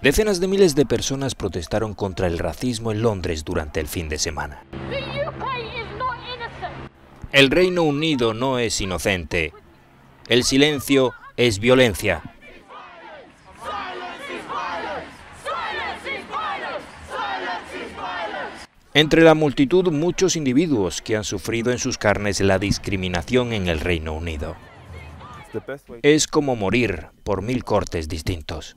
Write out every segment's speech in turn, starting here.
Decenas de miles de personas protestaron contra el racismo en Londres durante el fin de semana. El Reino Unido no es inocente. El silencio es violencia. Entre la multitud muchos individuos que han sufrido en sus carnes la discriminación en el Reino Unido. Es como morir por mil cortes distintos.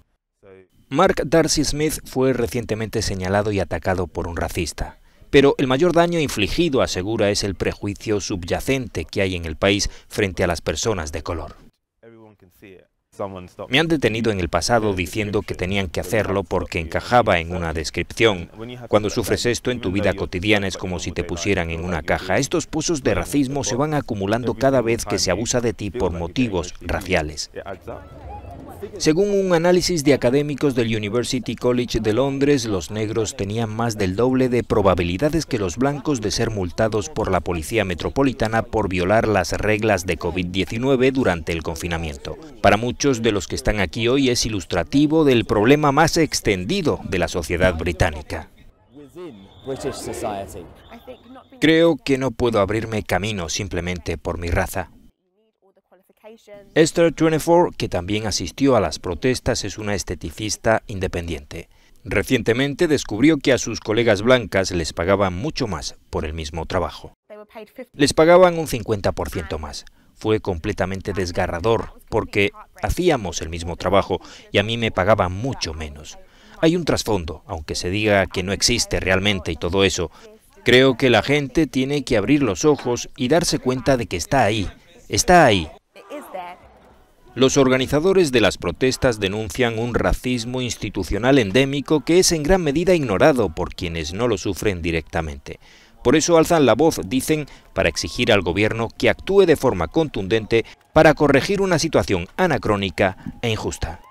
Mark Darcy Smith fue recientemente señalado y atacado por un racista. Pero el mayor daño infligido, asegura, es el prejuicio subyacente que hay en el país frente a las personas de color. Me han detenido en el pasado diciendo que tenían que hacerlo porque encajaba en una descripción. Cuando sufres esto en tu vida cotidiana es como si te pusieran en una caja. Estos pozos de racismo se van acumulando cada vez que se abusa de ti por motivos raciales. Según un análisis de académicos del University College de Londres, los negros tenían más del doble de probabilidades que los blancos de ser multados por la Policía Metropolitana por violar las reglas de COVID-19 durante el confinamiento. Para muchos de los que están aquí hoy es ilustrativo del problema más extendido de la sociedad británica. Creo que no puedo abrirme camino simplemente por mi raza. Esther 24, que también asistió a las protestas, es una esteticista independiente. Recientemente descubrió que a sus colegas blancas les pagaban mucho más por el mismo trabajo. Les pagaban un 50% más. Fue completamente desgarrador porque hacíamos el mismo trabajo y a mí me pagaban mucho menos. Hay un trasfondo, aunque se diga que no existe realmente y todo eso. Creo que la gente tiene que abrir los ojos y darse cuenta de que está ahí, está ahí los organizadores de las protestas denuncian un racismo institucional endémico que es en gran medida ignorado por quienes no lo sufren directamente. Por eso alzan la voz, dicen, para exigir al gobierno que actúe de forma contundente para corregir una situación anacrónica e injusta.